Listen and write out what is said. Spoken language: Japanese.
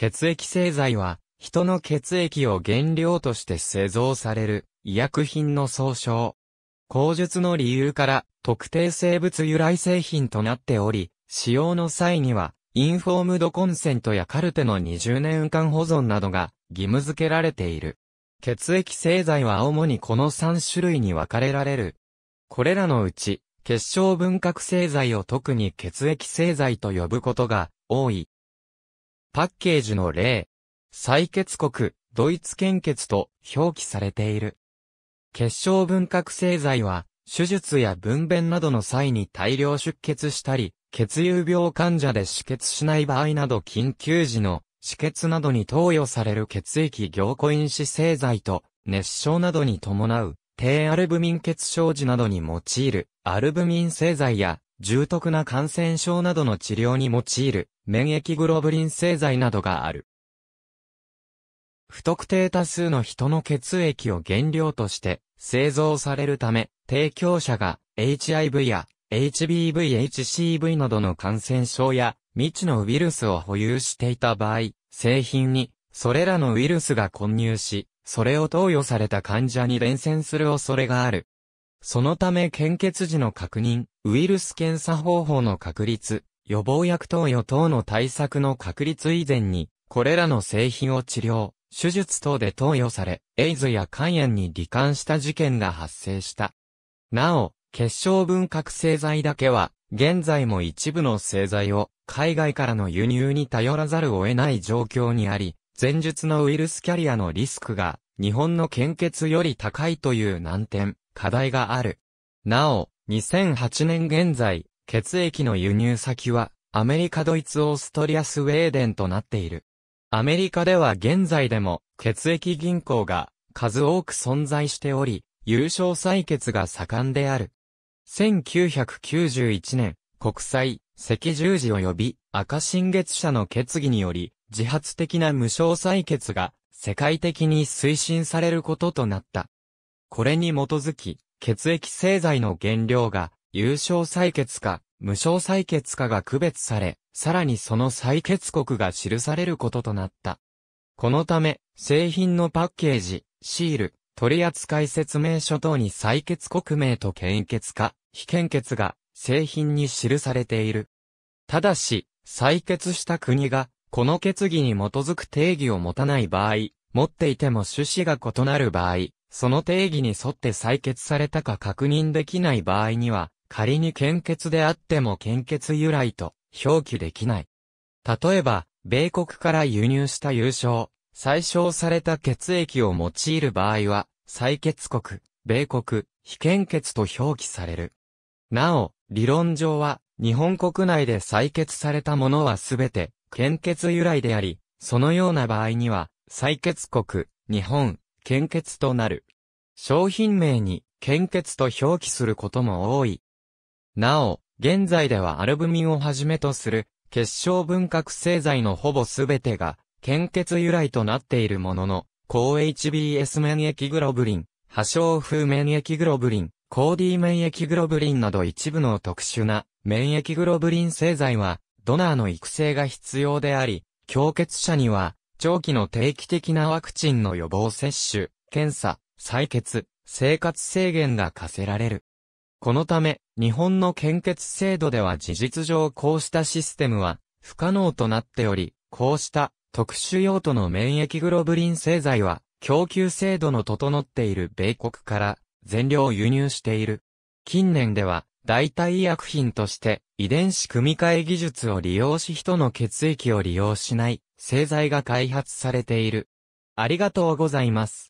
血液製剤は、人の血液を原料として製造される、医薬品の総称。口述の理由から、特定生物由来製品となっており、使用の際には、インフォームドコンセントやカルテの20年間保存などが義務付けられている。血液製剤は主にこの3種類に分かれられる。これらのうち、結晶分割製剤を特に血液製剤と呼ぶことが多い。パッケージの例、採血国、ドイツ献血と表記されている。血小分覚醒剤は、手術や分娩などの際に大量出血したり、血友病患者で止血しない場合など緊急時の止血などに投与される血液凝固因子製剤と熱症などに伴う低アルブミン血症時などに用いるアルブミン製剤や重篤な感染症などの治療に用いる免疫グロブリン製剤などがある。不特定多数の人の血液を原料として製造されるため、提供者が HIV や HBV、HCV などの感染症や未知のウイルスを保有していた場合、製品にそれらのウイルスが混入し、それを投与された患者に伝染する恐れがある。そのため献血時の確認、ウイルス検査方法の確立、予防薬投与等の対策の確立以前に、これらの製品を治療、手術等で投与され、エイズや肝炎に罹患した事件が発生した。なお、結晶分覚製剤だけは、現在も一部の製剤を海外からの輸入に頼らざるを得ない状況にあり、前述のウイルスキャリアのリスクが日本の献血より高いという難点、課題がある。なお、2008年現在、血液の輸入先は、アメリカ、ドイツ、オーストリア、スウェーデンとなっている。アメリカでは現在でも、血液銀行が数多く存在しており、優勝採決が盛んである。1991年、国際赤十字及び赤新月社の決議により、自発的な無償採決が世界的に推進されることとなった。これに基づき、血液製剤の原料が、有償採血か、無償採血かが区別され、さらにその採血国が記されることとなった。このため、製品のパッケージ、シール、取扱説明書等に採血国名と献血か、非献血が製品に記されている。ただし、採血した国が、この決議に基づく定義を持たない場合、持っていても趣旨が異なる場合、その定義に沿って採血されたか確認できない場合には、仮に献血であっても献血由来と表記できない。例えば、米国から輸入した優勝、採証された血液を用いる場合は、採血国、米国、非献血と表記される。なお、理論上は、日本国内で採血されたものはすべて、献血由来であり、そのような場合には、採血国、日本、献血となる。商品名に献血と表記することも多い。なお、現在ではアルブミンをはじめとする結晶分割製剤のほぼすべてが献血由来となっているものの、高 HBS 免疫グロブリン、破傷風免疫グロブリン、高 D 免疫グロブリンなど一部の特殊な免疫グロブリン製剤は、ドナーの育成が必要であり、強血者には長期の定期的なワクチンの予防接種、検査、採血、生活制限が課せられる。このため、日本の献血制度では事実上こうしたシステムは不可能となっており、こうした特殊用途の免疫グロブリン製剤は供給制度の整っている米国から全量輸入している。近年では代替医薬品として遺伝子組み換え技術を利用し人の血液を利用しない製剤が開発されている。ありがとうございます。